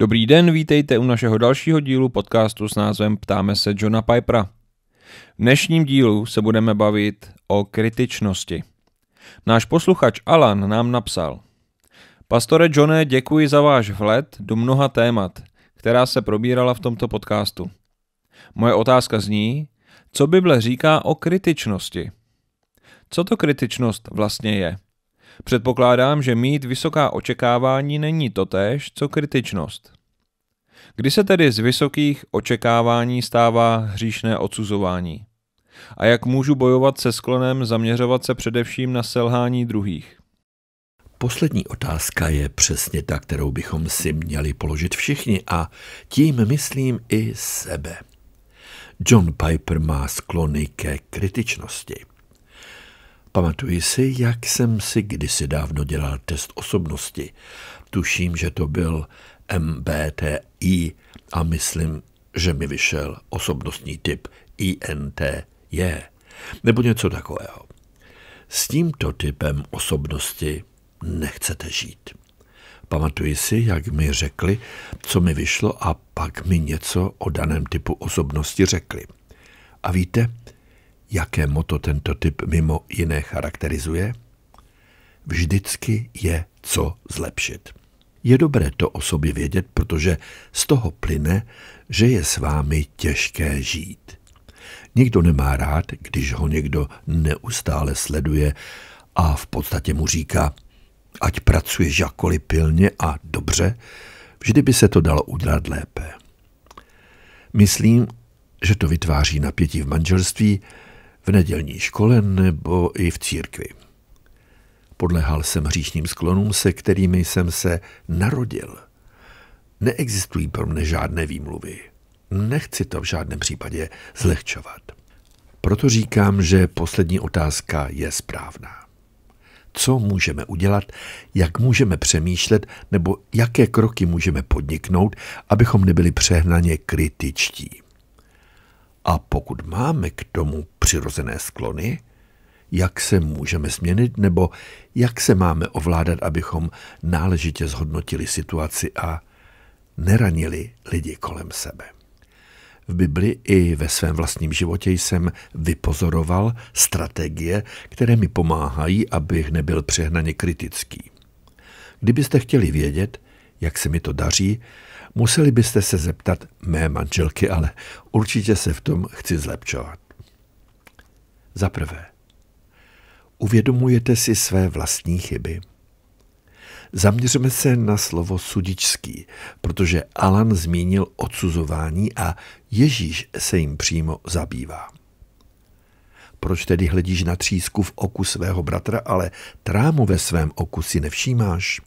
Dobrý den, vítejte u našeho dalšího dílu podcastu s názvem Ptáme se Johna Pipera. V dnešním dílu se budeme bavit o kritičnosti. Náš posluchač Alan nám napsal Pastore Johne, děkuji za váš vhled do mnoha témat, která se probírala v tomto podcastu. Moje otázka zní, co Bible říká o kritičnosti? Co to kritičnost vlastně je? Předpokládám, že mít vysoká očekávání není totéž, co kritičnost. Kdy se tedy z vysokých očekávání stává hříšné odsuzování? A jak můžu bojovat se sklonem zaměřovat se především na selhání druhých? Poslední otázka je přesně ta, kterou bychom si měli položit všichni a tím myslím i sebe. John Piper má sklony ke kritičnosti. Pamatuji si, jak jsem si kdysi dávno dělal test osobnosti. Tuším, že to byl MBTI a myslím, že mi vyšel osobnostní typ INTJ nebo něco takového. S tímto typem osobnosti nechcete žít. Pamatuji si, jak mi řekli, co mi vyšlo a pak mi něco o daném typu osobnosti řekli. A víte, jaké moto tento typ mimo jiné charakterizuje? Vždycky je co zlepšit. Je dobré to o sobě vědět, protože z toho plyne, že je s vámi těžké žít. Nikdo nemá rád, když ho někdo neustále sleduje a v podstatě mu říká, ať pracuje žakoli pilně a dobře, vždy by se to dalo udělat lépe. Myslím, že to vytváří napětí v manželství, v nedělní škole nebo i v církvi. Podlehal jsem hříšním sklonům, se kterými jsem se narodil. Neexistují pro mne žádné výmluvy. Nechci to v žádném případě zlehčovat. Proto říkám, že poslední otázka je správná. Co můžeme udělat, jak můžeme přemýšlet nebo jaké kroky můžeme podniknout, abychom nebyli přehnaně kritičtí. A pokud máme k tomu přirozené sklony, jak se můžeme změnit nebo jak se máme ovládat, abychom náležitě zhodnotili situaci a neranili lidi kolem sebe. V Bibli i ve svém vlastním životě jsem vypozoroval strategie, které mi pomáhají, abych nebyl přehnaně kritický. Kdybyste chtěli vědět, jak se mi to daří, Museli byste se zeptat mé manželky, ale určitě se v tom chci zlepšovat. Za prvé, uvědomujete si své vlastní chyby. Zaměřme se na slovo sudičský, protože Alan zmínil odsuzování a Ježíš se jim přímo zabývá. Proč tedy hledíš na třísku v oku svého bratra, ale trámu ve svém oku si nevšímáš?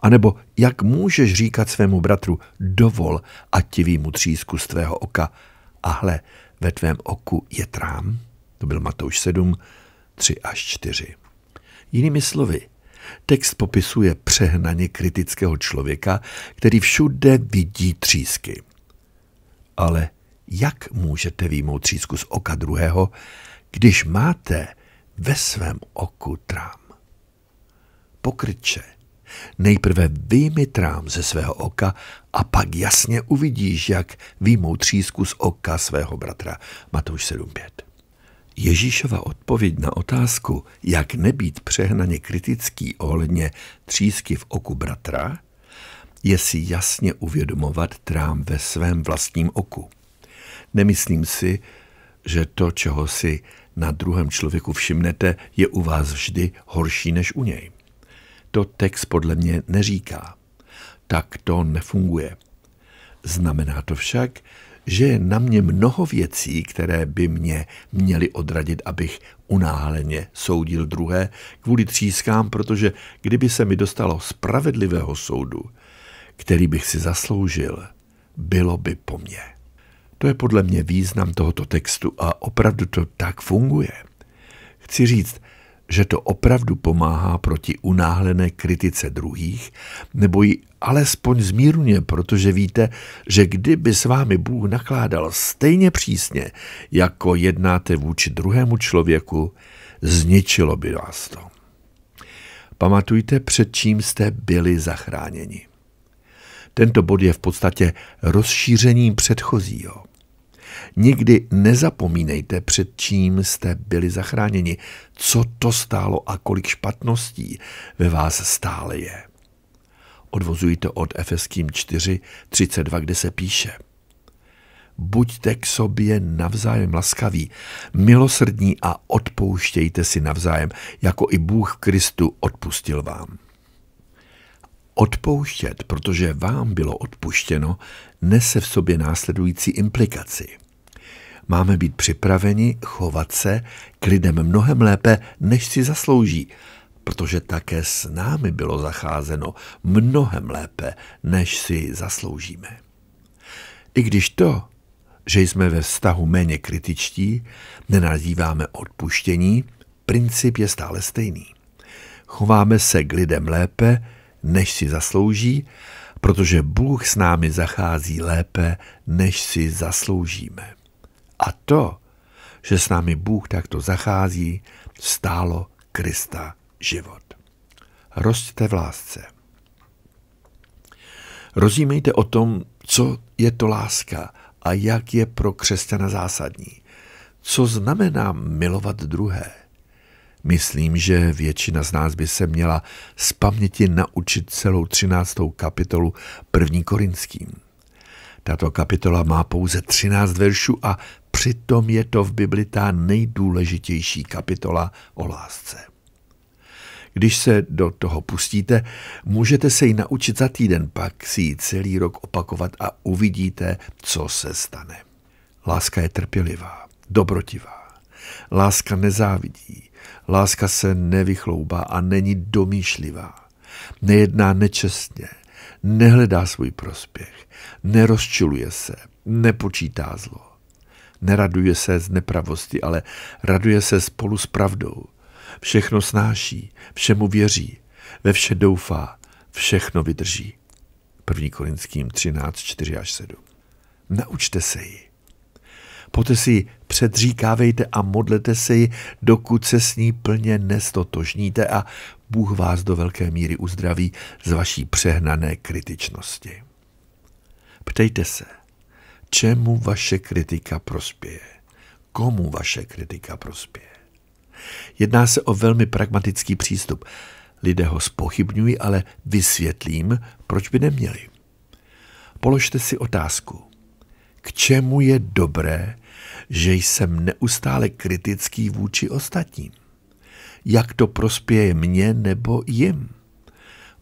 A nebo jak můžeš říkat svému bratru, dovol, ať ti výmu třísku z tvého oka, a hle, ve tvém oku je trám? To byl Matouš 7, 3 až 4. Jinými slovy, text popisuje přehnaně kritického člověka, který všude vidí třísky. Ale jak můžete výjmout třísku z oka druhého, když máte ve svém oku trám. Pokrče, nejprve vyjmi trám ze svého oka a pak jasně uvidíš, jak výmou třísku z oka svého bratra. Matouš 7.5. Ježíšova odpověď na otázku, jak nebýt přehnaně kritický ohledně třísky v oku bratra, je si jasně uvědomovat trám ve svém vlastním oku. Nemyslím si, že to, čeho si na druhém člověku všimnete, je u vás vždy horší než u něj. To text podle mě neříká. Tak to nefunguje. Znamená to však, že je na mě mnoho věcí, které by mě měly odradit, abych unáhleně soudil druhé kvůli třískám, protože kdyby se mi dostalo spravedlivého soudu, který bych si zasloužil, bylo by po mně. To je podle mě význam tohoto textu a opravdu to tak funguje. Chci říct, že to opravdu pomáhá proti unáhlené kritice druhých, nebo ji alespoň zmírně, protože víte, že kdyby s vámi Bůh nakládal stejně přísně, jako jednáte vůči druhému člověku, zničilo by vás to. Pamatujte, před čím jste byli zachráněni. Tento bod je v podstatě rozšířením předchozího. Nikdy nezapomínejte, před čím jste byli zachráněni, co to stálo a kolik špatností ve vás stále je. Odvozuji to od Efeským 4, 32, kde se píše Buďte k sobě navzájem laskaví, milosrdní a odpouštějte si navzájem, jako i Bůh v Kristu odpustil vám. Odpouštět, protože vám bylo odpuštěno, nese v sobě následující implikaci. Máme být připraveni chovat se k lidem mnohem lépe, než si zaslouží, protože také s námi bylo zacházeno mnohem lépe, než si zasloužíme. I když to, že jsme ve vztahu méně kritičtí, nenazýváme odpuštění, princip je stále stejný. Chováme se k lidem lépe, než si zaslouží, protože Bůh s námi zachází lépe, než si zasloužíme. A to, že s námi Bůh takto zachází, stálo Krista život. Rostte v lásce. Rozímejte o tom, co je to láska a jak je pro křesťana zásadní. Co znamená milovat druhé? Myslím, že většina z nás by se měla z paměti naučit celou 13. kapitolu první Korinským. Tato kapitola má pouze 13 veršů a přitom je to v Bibli ta nejdůležitější kapitola o lásce. Když se do toho pustíte, můžete se ji naučit za týden, pak si ji celý rok opakovat a uvidíte, co se stane. Láska je trpělivá, dobrotivá Láska nezávidí, láska se nevychloubá a není domýšlivá, nejedná nečestně, nehledá svůj prospěch, nerozčiluje se, nepočítá zlo. Neraduje se z nepravosti, ale raduje se spolu s pravdou. Všechno snáší, všemu věří, ve vše doufá, všechno vydrží. 1. Korinským 13, 4 až 7. Naučte se ji. Poté si ji předříkávejte a modlete se ji, dokud se s ní plně nestotožníte a Bůh vás do velké míry uzdraví z vaší přehnané kritičnosti. Ptejte se, čemu vaše kritika prospěje? Komu vaše kritika prospěje? Jedná se o velmi pragmatický přístup. Lidé ho spochybňují, ale vysvětlím, proč by neměli. Položte si otázku. K čemu je dobré že jsem neustále kritický vůči ostatním. Jak to prospěje mně nebo jim?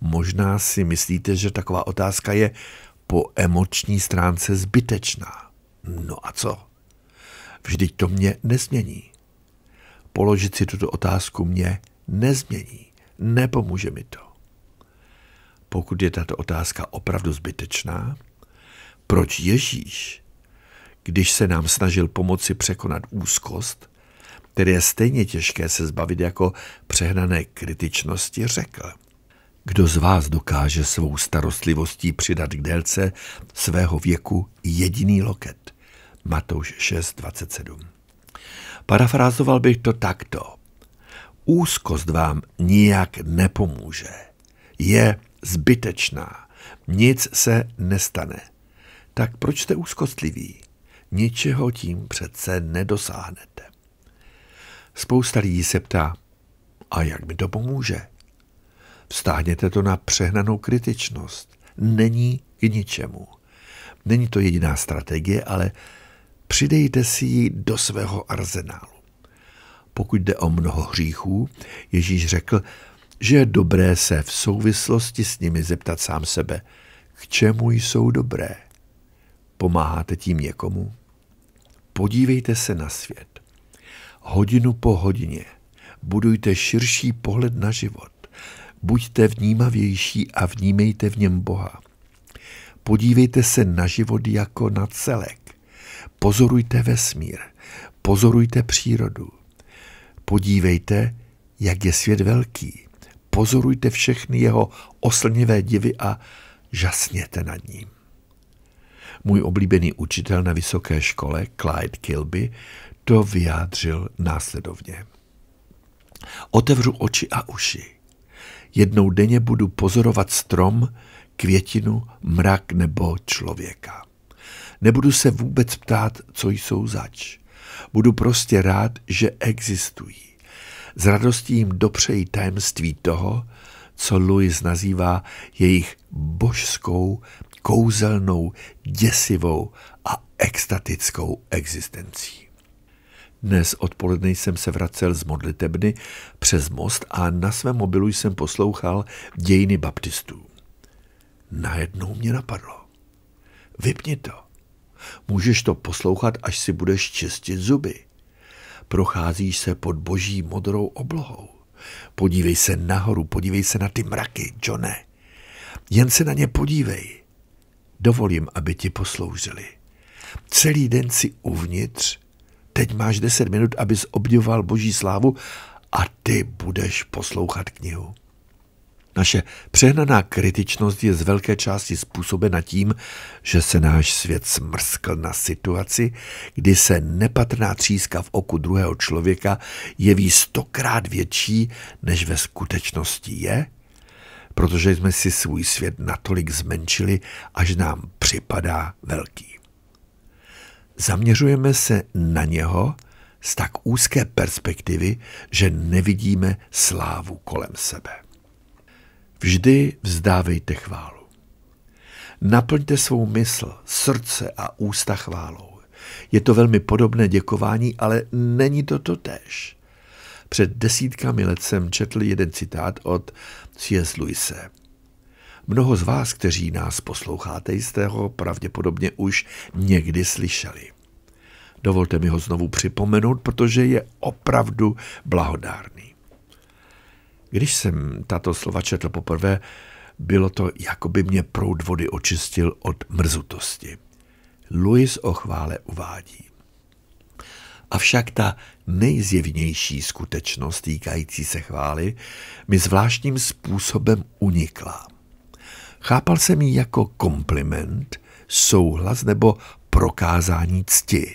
Možná si myslíte, že taková otázka je po emoční stránce zbytečná. No a co? Vždyť to mě nezmění. Položit si tuto otázku mě nezmění. Nepomůže mi to. Pokud je tato otázka opravdu zbytečná, proč Ježíš když se nám snažil pomoci překonat úzkost, které je stejně těžké se zbavit jako přehnané kritičnosti, řekl. Kdo z vás dokáže svou starostlivostí přidat k délce svého věku jediný loket? Matouš 6.27 Parafrázoval bych to takto. Úzkost vám nijak nepomůže. Je zbytečná. Nic se nestane. Tak proč jste úzkostliví? Ničeho tím přece nedosáhnete. Spousta lidí se ptá, a jak mi to pomůže? Vstáhněte to na přehnanou kritičnost. Není k ničemu. Není to jediná strategie, ale přidejte si ji do svého arzenálu. Pokud jde o mnoho hříchů, Ježíš řekl, že je dobré se v souvislosti s nimi zeptat sám sebe, k čemu jsou dobré, Pomáháte tím někomu? Podívejte se na svět. Hodinu po hodině budujte širší pohled na život. Buďte vnímavější a vnímejte v něm Boha. Podívejte se na život jako na celek. Pozorujte vesmír, pozorujte přírodu. Podívejte, jak je svět velký. Pozorujte všechny jeho oslnivé divy a žasněte nad ním. Můj oblíbený učitel na vysoké škole, Clyde Kilby, to vyjádřil následovně. Otevřu oči a uši. Jednou denně budu pozorovat strom, květinu, mrak nebo člověka. Nebudu se vůbec ptát, co jsou zač. Budu prostě rád, že existují. S radostí jim dopřeji tajemství toho, co Louis nazývá jejich božskou kouzelnou, děsivou a extatickou existencí. Dnes odpoledne jsem se vracel z modlitebny přes most a na svém mobilu jsem poslouchal dějiny baptistů. Najednou mě napadlo. Vypni to. Můžeš to poslouchat, až si budeš čistit zuby. Procházíš se pod boží modrou oblohou. Podívej se nahoru, podívej se na ty mraky, Johne. Jen se na ně podívej dovolím, aby ti posloužili. Celý den si uvnitř, teď máš deset minut, abys obdivoval boží slávu a ty budeš poslouchat knihu. Naše přehnaná kritičnost je z velké části způsobena tím, že se náš svět smrskl na situaci, kdy se nepatrná tříska v oku druhého člověka jeví stokrát větší, než ve skutečnosti je protože jsme si svůj svět natolik zmenšili, až nám připadá velký. Zaměřujeme se na něho z tak úzké perspektivy, že nevidíme slávu kolem sebe. Vždy vzdávejte chválu. Naplňte svou mysl, srdce a ústa chválou. Je to velmi podobné děkování, ale není to totéž. Před desítkami let jsem četl jeden citát od C.S. Luise. Mnoho z vás, kteří nás posloucháte, jste ho pravděpodobně už někdy slyšeli. Dovolte mi ho znovu připomenout, protože je opravdu blahodárný. Když jsem tato slova četl poprvé, bylo to, jako by mě proud vody očistil od mrzutosti. Louis o chvále uvádí. Avšak ta nejzjevnější skutečnost týkající se chvály mi zvláštním způsobem unikla. Chápal jsem ji jako kompliment, souhlas nebo prokázání cti.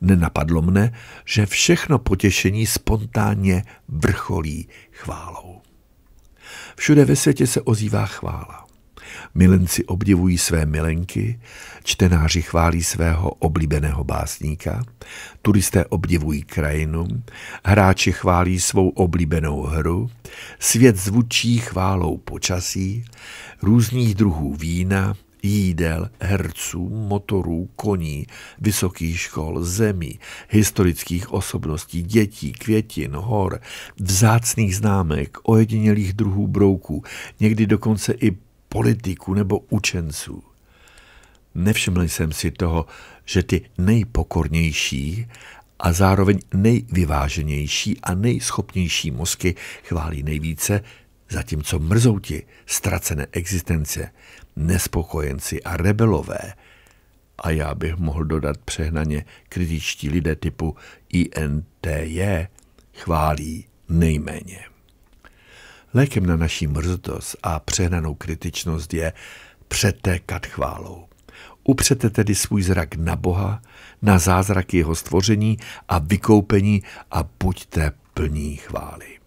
Nenapadlo mne, že všechno potěšení spontánně vrcholí chválou. Všude ve světě se ozývá chvála milenci obdivují své milenky, čtenáři chválí svého oblíbeného básníka, turisté obdivují krajinu, hráči chválí svou oblíbenou hru, svět zvučí chválou počasí, různých druhů vína, jídel, herců, motorů, koní, vysokých škol, zemí, historických osobností, dětí, květin, hor, vzácných známek, ojedinělých druhů brouků, někdy dokonce i politiků nebo učenců. Nevšiml jsem si toho, že ty nejpokornější a zároveň nejvyváženější a nejschopnější mozky chválí nejvíce, zatímco mrzouti, ztracené existence, nespokojenci a rebelové, a já bych mohl dodat přehnaně kritičtí lidé typu INTJ, chválí nejméně. Lékem na naší mrzdost a přehnanou kritičnost je přetékat chválou. Upřete tedy svůj zrak na Boha, na zázrak jeho stvoření a vykoupení a buďte plní chvály.